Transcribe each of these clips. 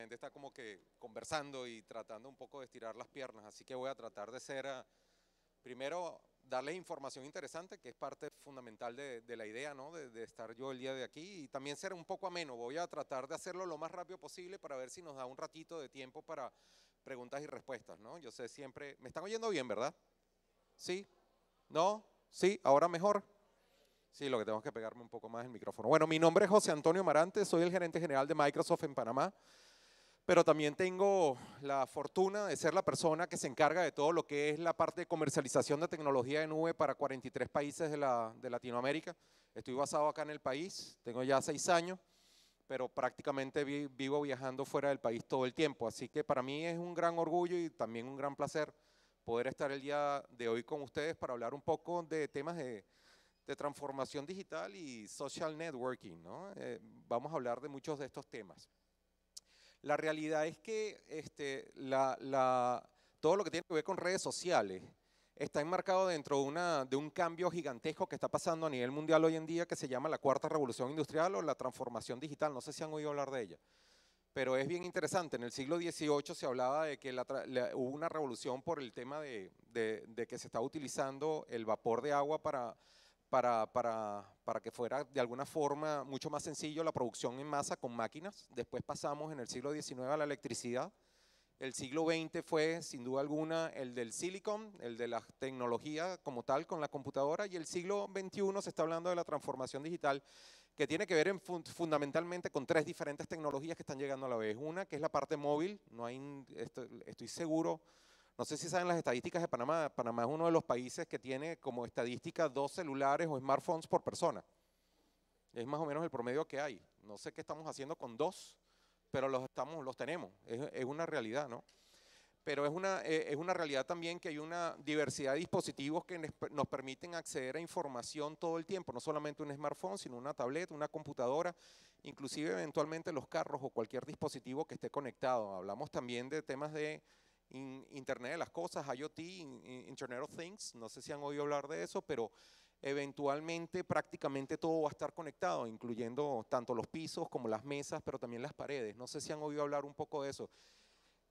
gente está como que conversando y tratando un poco de estirar las piernas, así que voy a tratar de ser, ah, primero, darle información interesante, que es parte fundamental de, la idea, ¿no? De, estar yo el día de aquí y también ser un poco ameno. Voy a tratar de hacerlo lo más rápido posible para ver si nos da un ratito de tiempo para preguntas y respuestas, ¿no? Yo sé siempre, me están oyendo bien, ¿verdad? ¿Sí? ¿No? ¿Sí? ¿Ahora mejor? Sí, lo que tengo que pegarme un poco más el micrófono. Bueno, mi nombre es José Antonio Marante, soy el gerente general de Microsoft en Panamá pero también tengo la fortuna de ser la persona que se encarga de todo lo que es la parte de comercialización de tecnología de nube para 43 países de, la, de Latinoamérica. Estoy basado acá en el país, tengo ya seis años, pero prácticamente vivo viajando fuera del país todo el tiempo. Así que para mí es un gran orgullo y también un gran placer poder estar el día de hoy con ustedes para hablar un poco de temas de, de transformación digital y social networking. ¿no? Eh, vamos a hablar de muchos de estos temas. La realidad es que este, todo lo que tiene que ver con redes sociales está enmarcado dentro de, un cambio gigantesco que está pasando a nivel mundial hoy en día que se llama la cuarta revolución industrial o la transformación digital. No sé si han oído hablar de ella pero es bien interesante. En el siglo XVIII se hablaba de que hubo una revolución por el tema de, que se estaba utilizando el vapor de agua para para, que fuera de alguna forma mucho más sencillo la producción en masa con máquinas. Después pasamos en el siglo XIX a la electricidad. El siglo XX fue, sin duda alguna, el del silicon, el de la tecnología como tal con la computadora. Y el siglo XXI se está hablando de la transformación digital, que tiene que ver fundamentalmente con tres diferentes tecnologías que están llegando a la vez. Una, que es la parte móvil. No hay, estoy seguro no sé si saben las estadísticas de Panamá. Panamá es uno de los países que tiene como estadística dos celulares o smartphones por persona. Es más o menos el promedio que hay. No sé qué estamos haciendo con dos, pero los, estamos, los tenemos. Es, una realidad, ¿no? Pero es una, eh, es una realidad también que hay una diversidad de dispositivos que nos permiten acceder a información todo el tiempo, no solamente un smartphone, sino una tableta, una computadora, inclusive eventualmente los carros o cualquier dispositivo que esté conectado. Hablamos también de temas de Internet de las Cosas, IoT, Internet of Things, no sé si han oído hablar de eso, pero eventualmente prácticamente todo va a estar conectado, incluyendo tanto los pisos como las mesas, pero también las paredes. No sé si han oído hablar un poco de eso.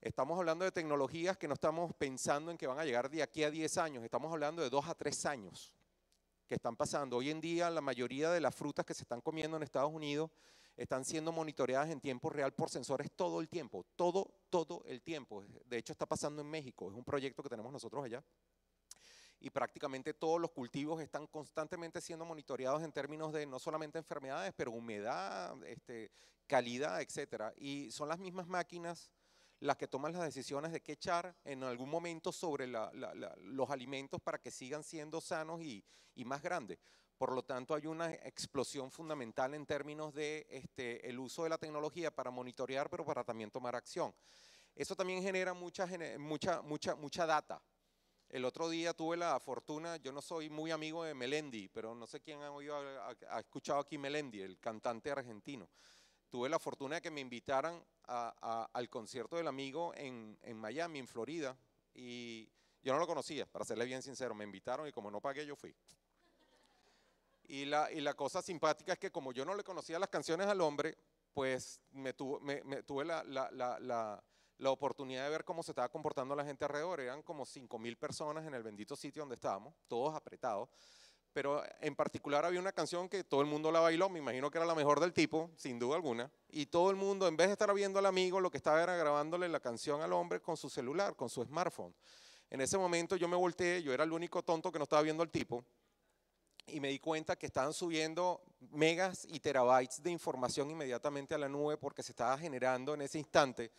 Estamos hablando de tecnologías que no estamos pensando en que van a llegar de aquí a 10 años, estamos hablando de 2 a 3 años que están pasando. Hoy en día la mayoría de las frutas que se están comiendo en Estados Unidos están siendo monitoreadas en tiempo real por sensores todo el tiempo, todo, todo el tiempo. De hecho, está pasando en México, es un proyecto que tenemos nosotros allá. Y prácticamente todos los cultivos están constantemente siendo monitoreados en términos de no solamente enfermedades, pero humedad, este, calidad, etc. Y son las mismas máquinas las que toman las decisiones de qué echar en algún momento sobre los alimentos para que sigan siendo sanos y, más grandes. Por lo tanto, hay una explosión fundamental en términos de este, el uso de la tecnología para monitorear, pero para también tomar acción. Eso también genera mucha, mucha, mucha, mucha data. El otro día tuve la fortuna, yo no soy muy amigo de Melendi, pero no sé quién ha, oído, escuchado aquí Melendi, el cantante argentino. Tuve la fortuna de que me invitaran al concierto del amigo en, en, Miami, en Florida, y yo no lo conocía, para serle bien sincero, me invitaron y como no pagué yo fui. Y la, cosa simpática es que como yo no le conocía las canciones al hombre, pues me, tuve la, la, oportunidad de ver cómo se estaba comportando la gente alrededor. Eran como 5.000 personas en el bendito sitio donde estábamos, todos apretados. Pero en particular había una canción que todo el mundo la bailó, me imagino que era la mejor del tipo, sin duda alguna. Y todo el mundo, en vez de estar viendo al amigo, lo que estaba era grabándole la canción al hombre con su celular, con su smartphone. En ese momento yo me volteé, yo era el único tonto que no estaba viendo al tipo y me di cuenta que estaban subiendo megas y terabytes de información inmediatamente a la nube porque se estaba generando en ese instante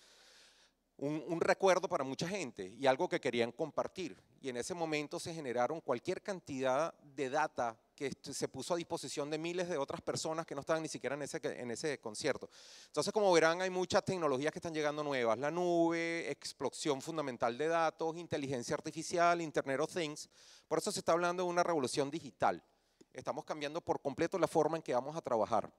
un, recuerdo para mucha gente y algo que querían compartir. Y en ese momento se generaron cualquier cantidad de data que se puso a disposición de miles de otras personas que no estaban ni siquiera en ese, en ese concierto. Entonces, como verán, hay muchas tecnologías que están llegando nuevas. La nube, explosión fundamental de datos, inteligencia artificial, Internet of Things. Por eso se está hablando de una revolución digital. Estamos cambiando por completo la forma en que vamos a trabajar.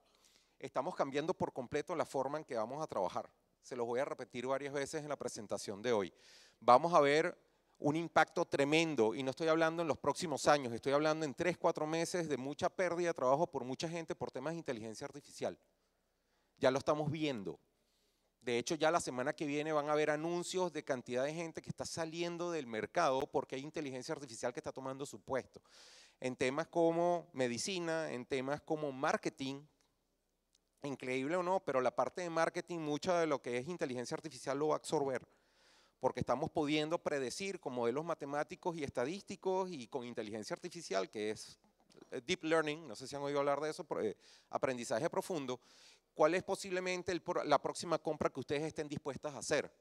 Estamos cambiando por completo la forma en que vamos a trabajar. Se los voy a repetir varias veces en la presentación de hoy. Vamos a ver un impacto tremendo, y no estoy hablando en los próximos años, estoy hablando en tres, cuatro meses de mucha pérdida de trabajo por mucha gente por temas de inteligencia artificial. Ya lo estamos viendo. De hecho, ya la semana que viene van a haber anuncios de cantidad de gente que está saliendo del mercado porque hay inteligencia artificial que está tomando su puesto en temas como medicina, en temas como marketing. Increíble o no, pero la parte de marketing, mucha de lo que es inteligencia artificial lo va a absorber, porque estamos pudiendo predecir con modelos matemáticos y estadísticos y con inteligencia artificial, que es eh, deep learning, no sé si han oído hablar de eso, eh, aprendizaje profundo, cuál es posiblemente la próxima compra que ustedes estén dispuestas a hacer.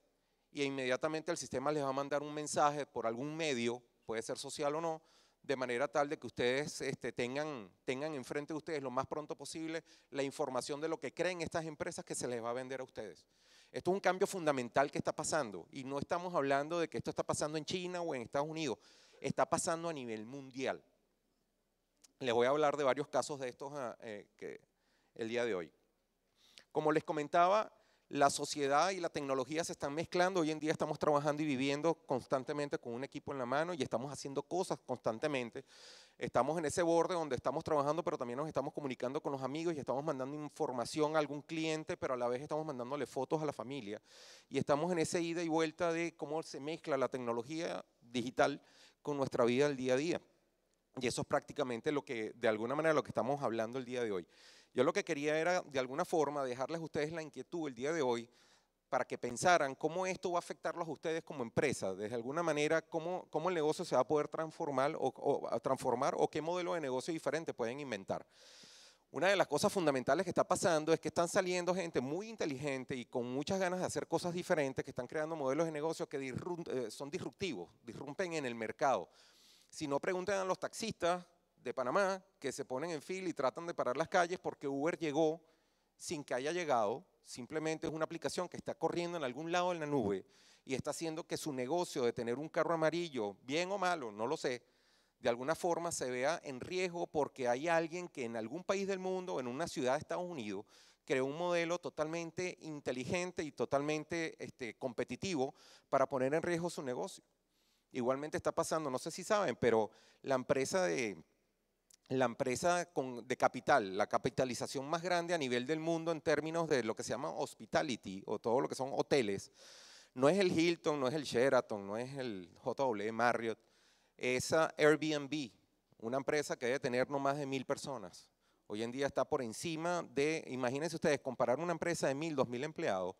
Y inmediatamente el sistema les va a mandar un mensaje por algún medio, puede ser social o no, de manera tal de que ustedes este, tengan, tengan enfrente de ustedes lo más pronto posible la información de lo que creen estas empresas que se les va a vender a ustedes. Esto es un cambio fundamental que está pasando y no estamos hablando de que esto está pasando en China o en Estados Unidos, está pasando a nivel mundial. Les voy a hablar de varios casos de estos ah, eh, que el día de hoy. Como les comentaba, la sociedad y la tecnología se están mezclando. Hoy en día estamos trabajando y viviendo constantemente con un equipo en la mano y estamos haciendo cosas constantemente. Estamos en ese borde donde estamos trabajando, pero también nos estamos comunicando con los amigos y estamos mandando información a algún cliente, pero a la vez estamos mandándole fotos a la familia. Y estamos en esa ida y vuelta de cómo se mezcla la tecnología digital con nuestra vida del día a día. Y eso es prácticamente lo que, de alguna manera, lo que estamos hablando el día de hoy. Yo lo que quería era, de alguna forma, dejarles a ustedes la inquietud el día de hoy para que pensaran cómo esto va a afectarlos a ustedes como empresa, De alguna manera, cómo, el negocio se va a poder transformar o, transformar o qué modelo de negocio diferente pueden inventar. Una de las cosas fundamentales que está pasando es que están saliendo gente muy inteligente y con muchas ganas de hacer cosas diferentes, que están creando modelos de negocio que eh, son disruptivos, disrumpen en el mercado. Si no preguntan a los taxistas, de Panamá que se ponen en fila y tratan de parar las calles porque Uber llegó sin que haya llegado, simplemente es una aplicación que está corriendo en algún lado en la nube y está haciendo que su negocio de tener un carro amarillo, bien o malo, no lo sé, de alguna forma se vea en riesgo porque hay alguien que en algún país del mundo, en una ciudad de Estados Unidos, creó un modelo totalmente inteligente y totalmente este, competitivo para poner en riesgo su negocio. Igualmente está pasando, no sé si saben, pero la empresa de, la empresa de capital, la capitalización más grande a nivel del mundo en términos de lo que se llama hospitality o todo lo que son hoteles, no es el Hilton, no es el Sheraton, no es el JW Marriott, Esa Airbnb, una empresa que debe tener no más de mil personas. Hoy en día está por encima de, imagínense ustedes, comparar una empresa de mil, dos mil empleados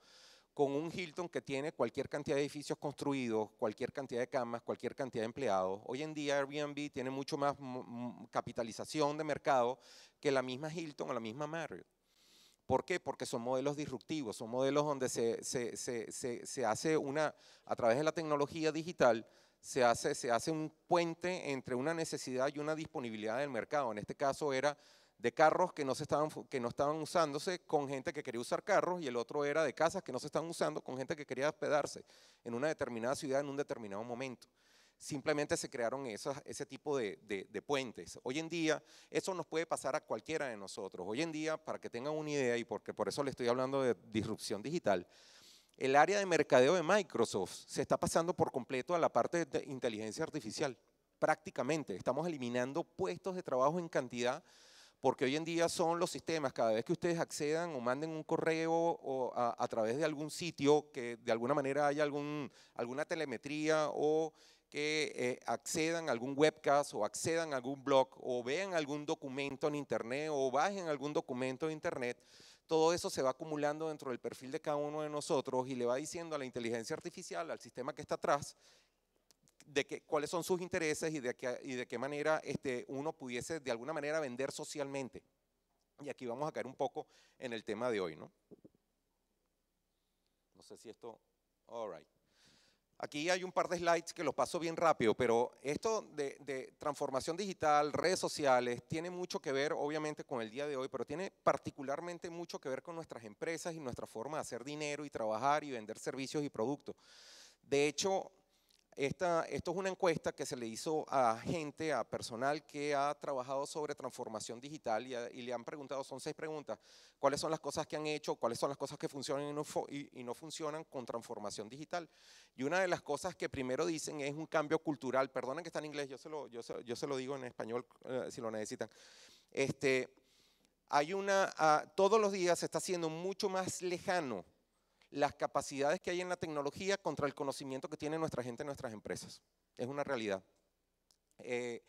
con un Hilton que tiene cualquier cantidad de edificios construidos, cualquier cantidad de camas, cualquier cantidad de empleados. Hoy en día Airbnb tiene mucho más mm, mm, capitalización de mercado que la misma Hilton o la misma Marriott. ¿Por qué? Porque son modelos disruptivos, son modelos donde se, hace una, a través de la tecnología digital, se hace un puente entre una necesidad y una disponibilidad del mercado. En este caso era de carros que no, se estaban, que no estaban usándose con gente que quería usar carros y el otro era de casas que no se estaban usando con gente que quería hospedarse en una determinada ciudad en un determinado momento. Simplemente se crearon esas, ese tipo de, de puentes. Hoy en día eso nos puede pasar a cualquiera de nosotros. Hoy en día, para que tengan una idea y porque por eso le estoy hablando de disrupción digital, el área de mercadeo de Microsoft se está pasando por completo a la parte de inteligencia artificial. Prácticamente estamos eliminando puestos de trabajo en cantidad porque hoy en día son los sistemas, cada vez que ustedes accedan o manden un correo o a, través de algún sitio que de alguna manera haya alguna telemetría o que eh, accedan a algún webcast o accedan a algún blog o vean algún documento en internet o bajen algún documento de internet, todo eso se va acumulando dentro del perfil de cada uno de nosotros y le va diciendo a la inteligencia artificial, al sistema que está atrás, de cuáles son sus intereses y de, y de qué manera este, uno pudiese de alguna manera vender socialmente. Y aquí vamos a caer un poco en el tema de hoy, ¿no? No sé si esto... All right. Aquí hay un par de slides que los paso bien rápido, pero esto de, de, transformación digital, redes sociales, tiene mucho que ver obviamente con el día de hoy, pero tiene particularmente mucho que ver con nuestras empresas y nuestra forma de hacer dinero y trabajar y vender servicios y productos. De hecho, esto es una encuesta que se le hizo a gente, a personal que ha trabajado sobre transformación digital y, le han preguntado, son seis preguntas, cuáles son las cosas que han hecho, cuáles son las cosas que funcionan y no, funcionan con transformación digital. Y una de las cosas que primero dicen es un cambio cultural, perdonen que está en inglés, yo se lo, yo lo digo en español eh, si lo necesitan. Este, hay una, ah, todos los días se está haciendo mucho más lejano las capacidades que hay en la tecnología contra el conocimiento que tiene nuestra gente en nuestras empresas. Es una realidad. Eh,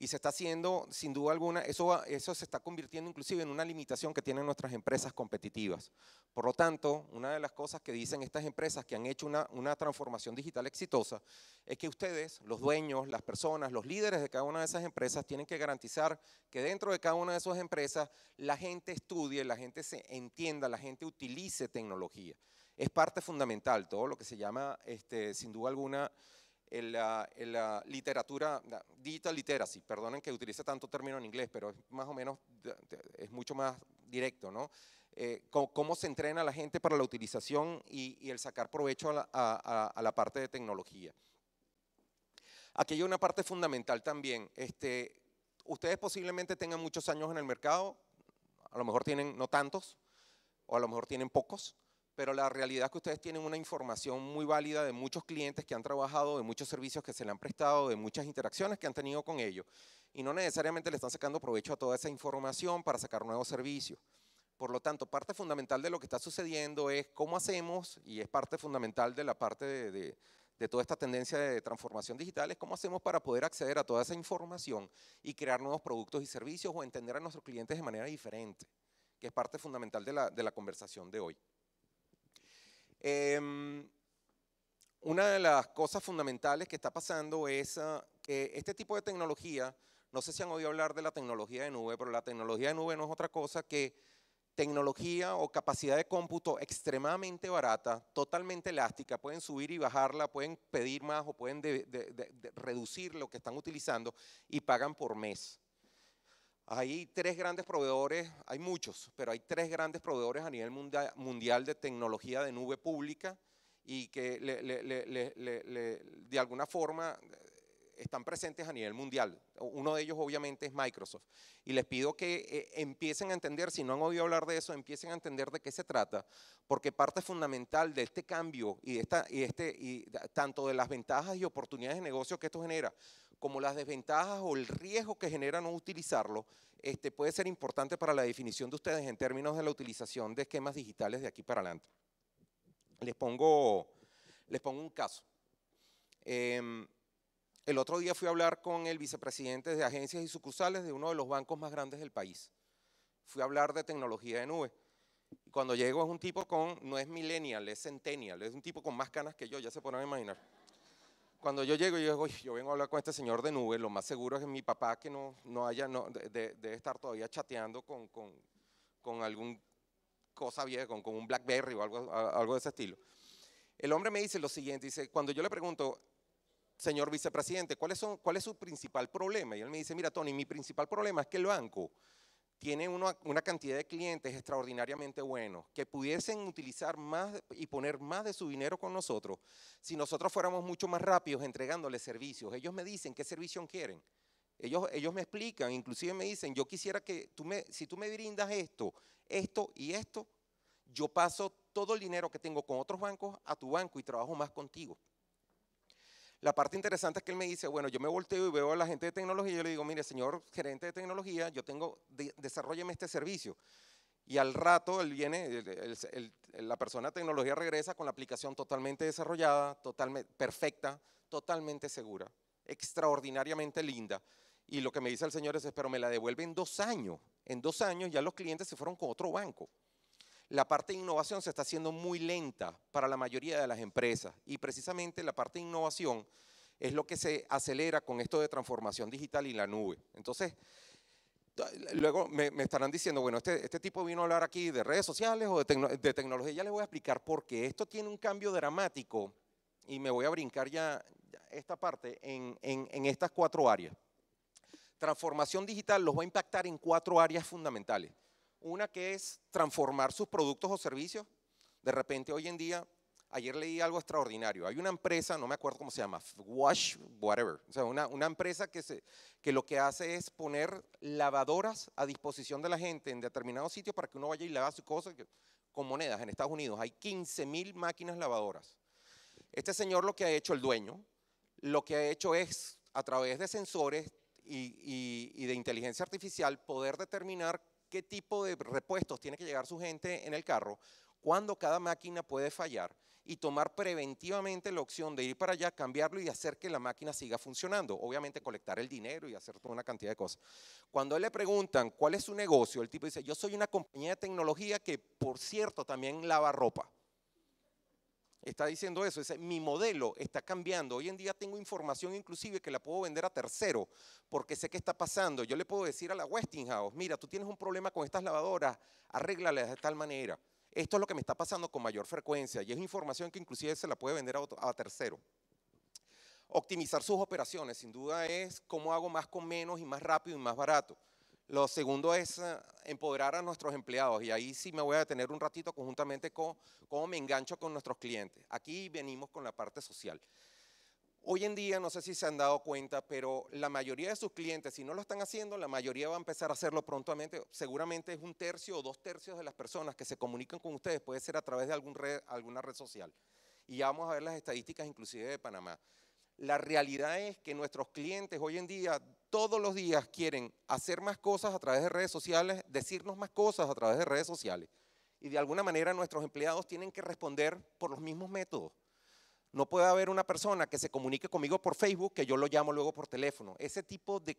y se está haciendo, sin duda alguna, eso, se está convirtiendo inclusive en una limitación que tienen nuestras empresas competitivas. Por lo tanto, una de las cosas que dicen estas empresas que han hecho una, una transformación digital exitosa es que ustedes, los dueños, las personas, los líderes de cada una de esas empresas, tienen que garantizar que dentro de cada una de esas empresas la gente estudie, la gente se entienda, la gente utilice tecnología es parte fundamental, todo lo que se llama, este, sin duda alguna, la, literatura, digital literacy, perdonen que utilice tanto término en inglés, pero es más o menos, es mucho más directo, ¿no? Eh, cómo, se entrena a la gente para la utilización y, el sacar provecho a la, parte de tecnología. Aquí hay una parte fundamental también. Este, ustedes posiblemente tengan muchos años en el mercado, a lo mejor tienen no tantos, o a lo mejor tienen pocos, pero la realidad es que ustedes tienen una información muy válida de muchos clientes que han trabajado, de muchos servicios que se le han prestado, de muchas interacciones que han tenido con ellos. Y no necesariamente le están sacando provecho a toda esa información para sacar nuevos servicios. Por lo tanto, parte fundamental de lo que está sucediendo es cómo hacemos, y es parte fundamental de la parte de, toda esta tendencia de transformación digital, es cómo hacemos para poder acceder a toda esa información y crear nuevos productos y servicios o entender a nuestros clientes de manera diferente, que es parte fundamental de la conversación de hoy. Em, una de las cosas fundamentales que está pasando es ah, que este tipo de tecnología, no sé si han oído hablar de la tecnología de nube, pero la tecnología de nube no es otra cosa que tecnología o capacidad de cómputo extremadamente barata, totalmente elástica, pueden subir y bajarla, pueden pedir más o pueden reducir lo que están utilizando y pagan por mes. Hay tres grandes proveedores, hay muchos, pero hay tres grandes proveedores a nivel mundial de tecnología de nube pública y que de alguna forma eh, están presentes a nivel mundial. Uno de ellos obviamente es Microsoft. Y les pido que eh, empiecen a entender, si no han oído hablar de eso, empiecen a entender de qué se trata, porque parte fundamental de este cambio y, esta, y, este, y tanto de las ventajas y oportunidades de negocio que esto genera, como las desventajas o el riesgo que genera no utilizarlo, este, puede ser importante para la definición de ustedes en términos de la utilización de esquemas digitales de aquí para adelante. Les pongo, les pongo un caso. Em, el otro día fui a hablar con el vicepresidente de agencias y sucursales de uno de los bancos más grandes del país. Fui a hablar de tecnología de nube. cuando llego es un tipo con, no es millennial, es centennial, es un tipo con más canas que yo, ya se podrán imaginar cuando yo llego, y digo, yo vengo a hablar con este señor de nube, lo más seguro es que mi papá que no, no haya, no, debe de estar todavía chateando con, con, con algún cosa vieja, con, con, un Blackberry o algo, algo de ese estilo. El hombre me dice lo siguiente, dice, cuando yo le pregunto, señor vicepresidente, ¿cuál es su principal problema? Y él me dice, mira, Tony, mi principal problema es que el banco tiene una cantidad de clientes extraordinariamente buenos que pudiesen utilizar más y poner más de su dinero con nosotros si nosotros fuéramos mucho más rápidos entregándoles servicios. Ellos me dicen qué servicio quieren. Ellos, me explican, inclusive me dicen, yo quisiera que tú me, si tú me brindas esto, esto y esto, yo paso todo el dinero que tengo con otros bancos a tu banco y trabajo más contigo. La parte interesante es que él me dice, bueno, yo me volteo y veo a la gente de tecnología y yo le digo, mire, señor gerente de tecnología, yo tengo, desarrolleme este servicio. Y al rato él viene, la persona de tecnología regresa con la aplicación totalmente desarrollada, totalmente perfecta, totalmente segura, extraordinariamente linda. Y lo que me dice el señor es, pero me la devuelve en dos años. En dos años ya los clientes se fueron con otro banco la parte de innovación se está haciendo muy lenta para la mayoría de las empresas y precisamente la parte de innovación es lo que se acelera con esto de transformación digital y la nube. Entonces, luego me, estarán diciendo, bueno, este, este, tipo vino a hablar aquí de redes sociales o de, tecnología, ya les voy a explicar por qué. Esto tiene un cambio dramático y me voy a brincar ya, esta parte en estas cuatro áreas. Transformación digital los va a impactar en cuatro áreas fundamentales una que es transformar sus productos o servicios. De repente hoy en día, ayer leí algo extraordinario. Hay una empresa, no me acuerdo cómo se llama, Wash, whatever. O sea, una, empresa que, se, que lo que hace es poner lavadoras a disposición de la gente en determinados sitios para que uno vaya y lava sus cosas con monedas. En Estados Unidos hay 15.000 mil máquinas lavadoras. Este señor lo que ha hecho, el dueño, lo que ha hecho es, a través de sensores y de inteligencia artificial, poder determinar qué tipo de repuestos tiene que llegar su gente en el carro, cuándo cada máquina puede fallar y tomar preventivamente la opción de ir para allá, cambiarlo y hacer que la máquina siga funcionando. Obviamente colectar el dinero y hacer toda una cantidad de cosas. Cuando le preguntan cuál es su negocio, el tipo dice, yo soy una compañía de tecnología que, por cierto, también lava ropa está diciendo eso, es, mi modelo está cambiando. Hoy en día tengo información inclusive que la puedo vender a tercero, porque sé qué está pasando. Yo le puedo decir a la Westinghouse, mira, tú tienes un problema con estas lavadoras, arréglalas de tal manera. Esto es lo que me está pasando con mayor frecuencia y es información que inclusive se la puede vender a, a tercero. Optimizar sus operaciones, sin duda, es cómo hago más con menos y más rápido y más barato. Lo segundo es eh, empoderar a nuestros empleados y ahí sí me voy a detener un ratito conjuntamente con cómo me engancho con nuestros clientes. Aquí venimos con la parte social. Hoy en día, no sé si se han dado cuenta, pero la mayoría de sus clientes, si no lo están haciendo, la mayoría va a empezar a hacerlo prontamente. Seguramente es un tercio o dos tercios de las personas que se comunican con ustedes, puede ser a través de algún red, alguna red social. Y ya vamos a ver las estadísticas inclusive de Panamá. La realidad es que nuestros clientes hoy en día todos los días quieren hacer más cosas a través de redes sociales, decirnos más cosas a través de redes sociales. Y de alguna manera nuestros empleados tienen que responder por los mismos métodos. No puede haber una persona que se comunique conmigo por Facebook que yo lo llamo luego por teléfono. Ese tipo de,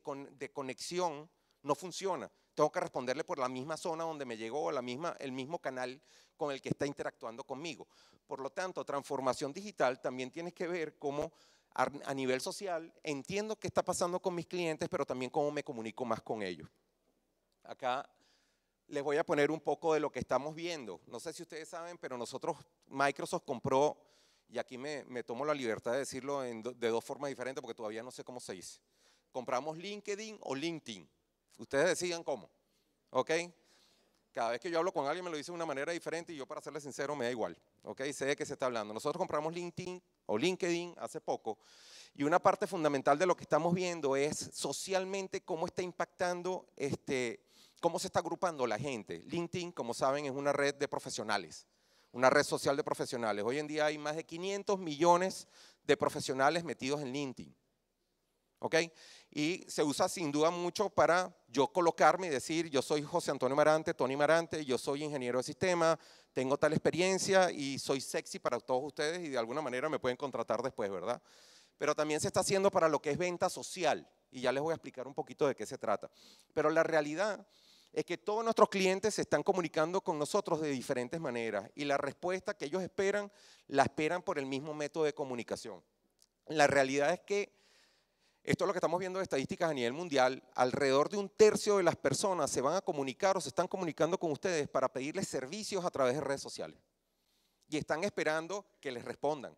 conexión no funciona. Tengo que responderle por la misma zona donde me llegó, la misma, el mismo canal con el que está interactuando conmigo. Por lo tanto, transformación digital también tiene que ver cómo a nivel social, entiendo qué está pasando con mis clientes, pero también cómo me comunico más con ellos. Acá les voy a poner un poco de lo que estamos viendo. No sé si ustedes saben, pero nosotros, Microsoft compró, y aquí me, tomo la libertad de decirlo de dos formas diferentes porque todavía no sé cómo se dice. Compramos LinkedIn o LinkedIn. Ustedes decían cómo. ¿Ok? Cada vez que yo hablo con alguien me lo dice de una manera diferente y yo para serle sincero me da igual. ¿Ok? Sé de qué se está hablando. Nosotros compramos LinkedIn o LinkedIn hace poco y una parte fundamental de lo que estamos viendo es socialmente cómo está impactando este, cómo se está agrupando la gente. LinkedIn, como saben, es una red de profesionales, una red social de profesionales. Hoy en día hay más de 500 millones de profesionales metidos en LinkedIn. ¿ok? Y se usa sin duda mucho para yo colocarme y decir, yo soy José Antonio Marante, Tony Marante, yo soy ingeniero de sistema, tengo tal experiencia y soy sexy para todos ustedes y de alguna manera me pueden contratar después, ¿verdad? Pero también se está haciendo para lo que es venta social y ya les voy a explicar un poquito de qué se trata. Pero la realidad es que todos nuestros clientes se están comunicando con nosotros de diferentes maneras y la respuesta que ellos esperan la esperan por el mismo método de comunicación. La realidad es que esto es lo que estamos viendo de estadísticas a nivel mundial. Alrededor de un tercio de las personas se van a comunicar o se están comunicando con ustedes para pedirles servicios a través de redes sociales. Y están esperando que les respondan.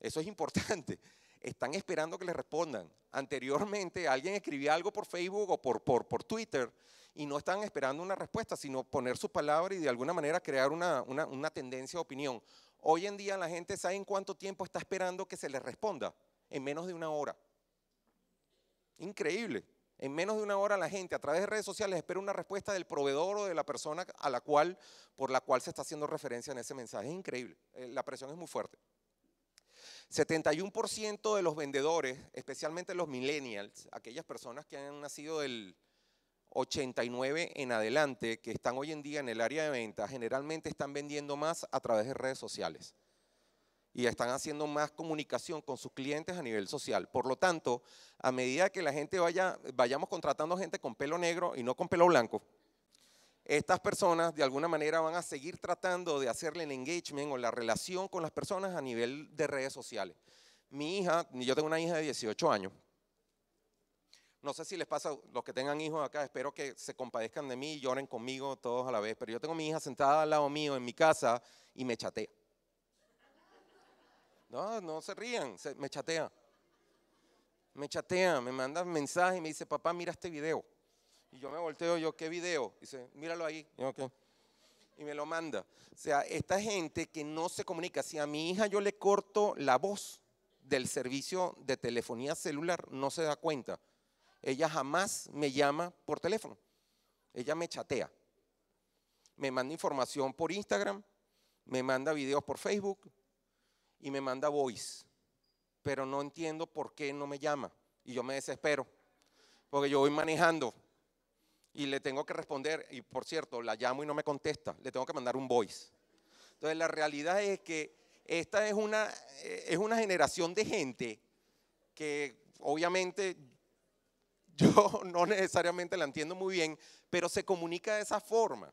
Eso es importante. Están esperando que les respondan. Anteriormente alguien escribía algo por Facebook o por, Twitter y no están esperando una respuesta, sino poner su palabra y de alguna manera crear una, una tendencia de opinión. Hoy en día la gente sabe en cuánto tiempo está esperando que se les responda en menos de una hora. Increíble. En menos de una hora la gente a través de redes sociales espera una respuesta del proveedor o de la persona a la cual, por la cual se está haciendo referencia en ese mensaje. Es increíble. Eh, la presión es muy fuerte. 71% de los vendedores, especialmente los millennials, aquellas personas que han nacido del 89 en adelante, que están hoy en día en el área de venta, generalmente están vendiendo más a través de redes sociales y están haciendo más comunicación con sus clientes a nivel social. Por lo tanto, a medida que la gente vaya, vayamos contratando gente con pelo negro y no con pelo blanco, estas personas de alguna manera van a seguir tratando de hacerle el engagement o la relación con las personas a nivel de redes sociales. Mi hija, yo tengo una hija de 18 años. No sé si les pasa, los que tengan hijos acá, espero que se compadezcan de mí y lloren conmigo todos a la vez, pero yo tengo mi hija sentada al lado mío en mi casa y me chatea no, no se rían, me chatea. Me chatea, me manda mensaje y me dice, papá, mira este video. Y yo me volteo, yo, ¿qué video? Dice, míralo ahí. Y, y me lo manda. O sea, esta gente que no se comunica, si a mi hija yo le corto la voz del servicio de telefonía celular, no se da cuenta. Ella jamás me llama por teléfono. Ella me chatea. Me manda información por Instagram, me manda videos por Facebook, y me manda voice, pero no entiendo por qué no me llama y yo me desespero, porque yo voy manejando y le tengo que responder y por cierto, la llamo y no me contesta, le tengo que mandar un voice. Entonces la realidad es que esta es una, es una generación de gente que obviamente yo no necesariamente la entiendo muy bien, pero se comunica de esa forma.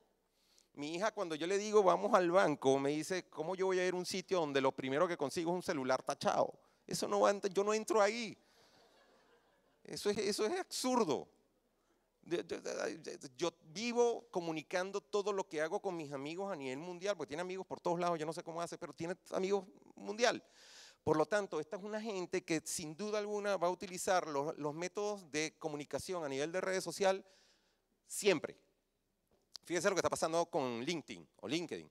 Mi hija cuando yo le digo vamos al banco, me dice, ¿cómo yo voy a ir a un sitio donde lo primero que consigo es un celular tachado? Eso no va, yo no entro ahí. Eso es, eso es absurdo. Yo vivo comunicando todo lo que hago con mis amigos a nivel mundial, porque tiene amigos por todos lados, yo no sé cómo hace, pero tiene amigos mundial. Por lo tanto, esta es una gente que sin duda alguna va a utilizar los, métodos de comunicación a nivel de redes social siempre. Fíjense lo que está pasando con LinkedIn o LinkedIn.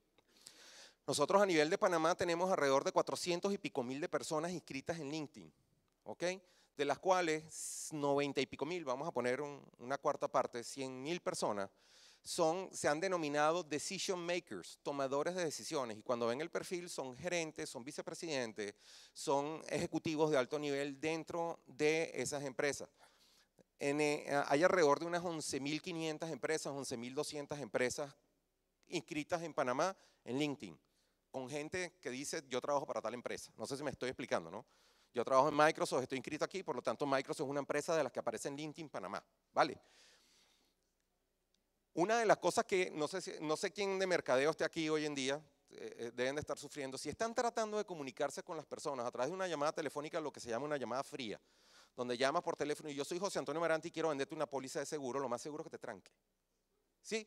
Nosotros a nivel de Panamá tenemos alrededor de 400 y pico mil de personas inscritas en LinkedIn, ¿ok? De las cuales 90 y pico mil, vamos a poner una cuarta parte, 100 mil personas, se han denominado decision makers, tomadores de decisiones. Y cuando ven el perfil son gerentes, son vicepresidentes, son ejecutivos de alto nivel dentro de esas empresas. Eh, hay alrededor de unas 11.500 empresas, 11.200 empresas inscritas en Panamá en LinkedIn, con gente que dice yo trabajo para tal empresa. No sé si me estoy explicando, ¿no? Yo trabajo en Microsoft, estoy inscrito aquí, por lo tanto Microsoft es una empresa de las que aparece en LinkedIn Panamá, ¿vale? Una de las cosas que no sé, quién de mercadeo esté aquí hoy en día, eh, eh, deben de estar sufriendo, si están tratando de comunicarse con las personas a través de una llamada telefónica, lo que se llama una llamada fría, donde llamas por teléfono y yo soy José Antonio Marante y quiero venderte una póliza de seguro, lo más seguro es que te tranque. ¿Sí?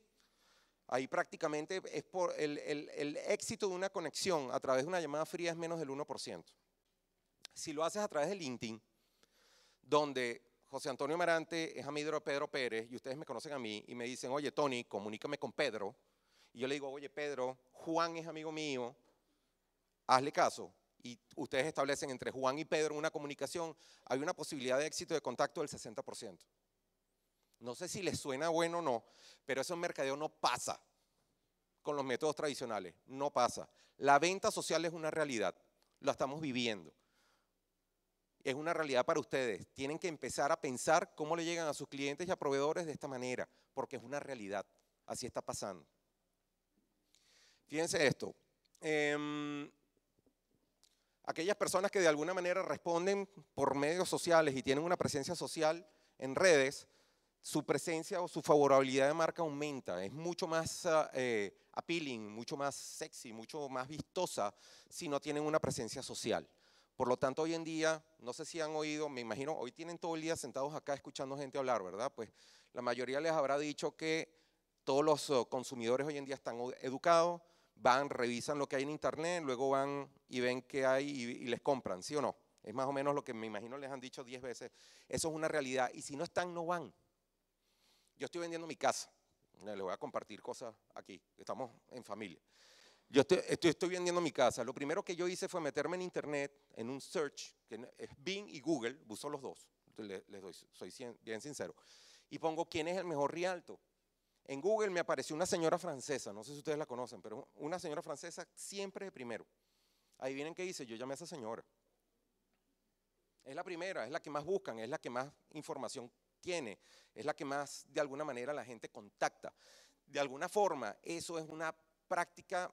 Ahí prácticamente es por el, éxito de una conexión a través de una llamada fría es menos del 1%. Si lo haces a través de LinkedIn, donde José Antonio Marante es amigo de Pedro Pérez y ustedes me conocen a mí y me dicen, oye Tony, comunícame con Pedro. Y yo le digo, oye Pedro, Juan es amigo mío, hazle caso y ustedes establecen entre Juan y Pedro una comunicación, hay una posibilidad de éxito de contacto del 60%. No sé si les suena bueno o no, pero eso en mercadeo no pasa con los métodos tradicionales, no pasa. La venta social es una realidad, la estamos viviendo. Es una realidad para ustedes. Tienen que empezar a pensar cómo le llegan a sus clientes y a proveedores de esta manera, porque es una realidad. Así está pasando. Fíjense esto. Em, aquellas personas que de alguna manera responden por medios sociales y tienen una presencia social en redes, su presencia o su favorabilidad de marca aumenta, es mucho más eh, eh, appealing, mucho más sexy, mucho más vistosa si no tienen una presencia social. Por lo tanto, hoy en día, no sé si han oído, me imagino, hoy tienen todo el día sentados acá escuchando gente hablar, ¿verdad? Pues la mayoría les habrá dicho que todos los eh, consumidores hoy en día están educados, van, revisan lo que hay en internet, luego van y ven qué hay y, les compran, ¿sí o no? Es más o menos lo que me imagino les han dicho 10 veces. Eso es una realidad. Y si no están, no van. Yo estoy vendiendo mi casa. Eh, les voy a compartir cosas aquí. Estamos en familia. Yo estoy, estoy, vendiendo mi casa. Lo primero que yo hice fue meterme en internet, en un search, que es Bing y Google, buso los dos. Les, les doy, soy bien sincero. Y pongo quién es el mejor rialto. En Google me apareció una señora francesa, no sé si ustedes la conocen, pero una señora francesa siempre de primero. vienen que dice, yo llamé a esa señora. Es la primera, es la que más buscan, es la que más información tiene, es la que más de alguna manera la gente contacta. De alguna forma, eso es una práctica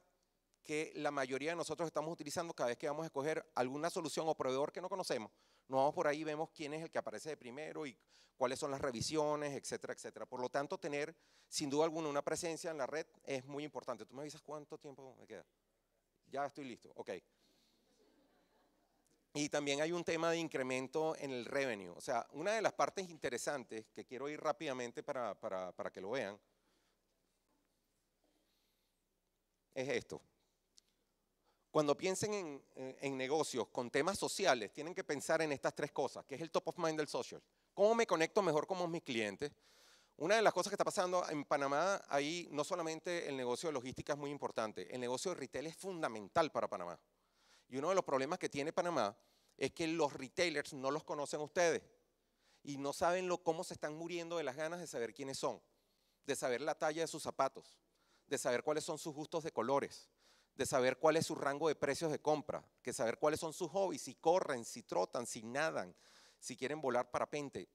que la mayoría de nosotros estamos utilizando cada vez que vamos a escoger alguna solución o proveedor que no conocemos nos vamos por ahí, vemos quién es el que aparece de primero y cuáles son las revisiones, etcétera, etcétera. Por lo tanto, tener sin duda alguna una presencia en la red es muy importante. ¿Tú me avisas cuánto tiempo me queda? Ya estoy listo, ok. Y también hay un tema de incremento en el revenue. O sea, una de las partes interesantes que quiero ir rápidamente para que lo vean es esto. Cuando piensen eh, en, negocios con temas sociales, tienen que pensar en estas tres cosas, que es el top of mind del social. ¿Cómo me conecto mejor con mis clientes? Una de las cosas que está pasando en Panamá, ahí no solamente el negocio de logística es muy importante, el negocio de retail es fundamental para Panamá. Y uno de los problemas que tiene Panamá es que los retailers no los conocen ustedes y no saben lo, cómo se están muriendo de las ganas de saber quiénes son, de saber la talla de sus zapatos, de saber cuáles son sus gustos de colores, de saber cuál es su rango de precios de compra, que saber cuáles son sus hobbies, si corren, si trotan, si nadan, si quieren volar parapente.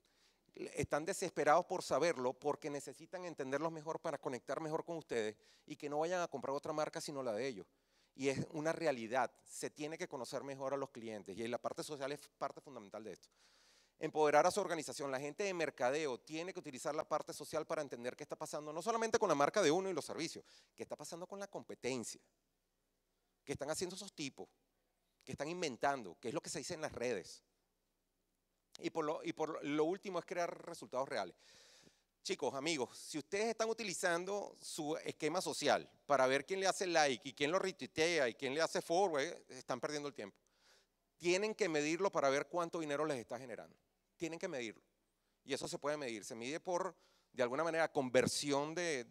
Están desesperados por saberlo porque necesitan entenderlos mejor para conectar mejor con ustedes y que no vayan a comprar otra marca sino la de ellos. Y es una realidad, se tiene que conocer mejor a los clientes y la parte social es parte fundamental de esto empoderar a su organización. La gente de mercadeo tiene que utilizar la parte social para entender qué está pasando, no solamente con la marca de uno y los servicios, qué está pasando con la competencia que están haciendo esos tipos, que están inventando, que es lo que se dice en las redes. Y por lo, y por lo último es crear resultados reales. Chicos, amigos, si ustedes están utilizando su esquema social para ver quién le hace like y quién lo retuitea y quién le hace forward, eh, están perdiendo el tiempo. Tienen que medirlo para ver cuánto dinero les está generando. Tienen que medirlo. Y eso se puede medir. Se mide por, de alguna manera, conversión de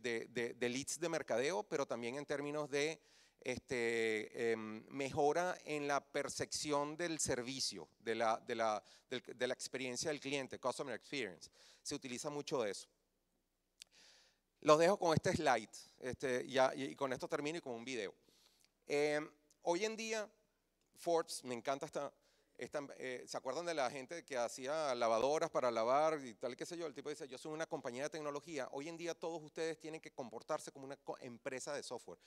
leads de mercadeo, pero también en términos de este, em, mejora en la percepción del servicio, de la, de, la, de la experiencia del cliente, Customer Experience. Se utiliza mucho de eso. Los dejo con este slide este, ya, y con esto termino y con un video. Em, hoy en día, Forbes, me encanta esta, esta eh, ¿se acuerdan de la gente que hacía lavadoras para lavar y tal, qué sé yo? El tipo dice, yo soy una compañía de tecnología. Hoy en día todos ustedes tienen que comportarse como una empresa de software.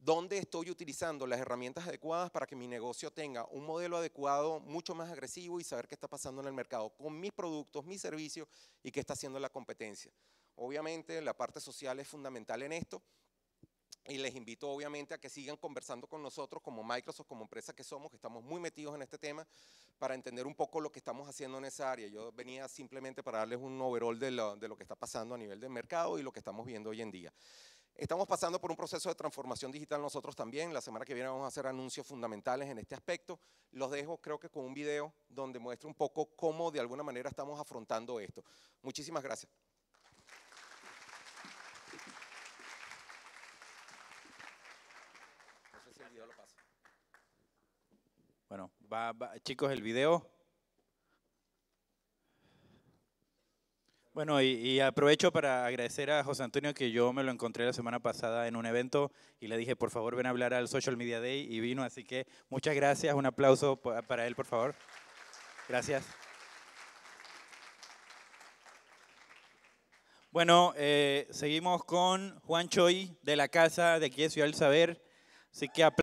¿Dónde estoy utilizando las herramientas adecuadas para que mi negocio tenga un modelo adecuado, mucho más agresivo y saber qué está pasando en el mercado con mis productos, mis servicios y qué está haciendo la competencia? Obviamente la parte social es fundamental en esto y les invito obviamente a que sigan conversando con nosotros como Microsoft, como empresa que somos, que estamos muy metidos en este tema, para entender un poco lo que estamos haciendo en esa área. Yo venía simplemente para darles un overall de lo, que está pasando a nivel de mercado y lo que estamos viendo hoy en día. Estamos pasando por un proceso de transformación digital nosotros también. La semana que viene vamos a hacer anuncios fundamentales en este aspecto. Los dejo creo que con un video donde muestre un poco cómo de alguna manera estamos afrontando esto. Muchísimas gracias. Bueno, chicos, el video. Bueno, y, aprovecho para agradecer a José Antonio que yo me lo encontré la semana pasada en un evento y le dije, por favor, ven a hablar al Social Media Day y vino, así que muchas gracias, un aplauso para él, por favor. Gracias. Bueno, eh, seguimos con Juan Choi de la Casa de aquí de Ciudad Saber, así que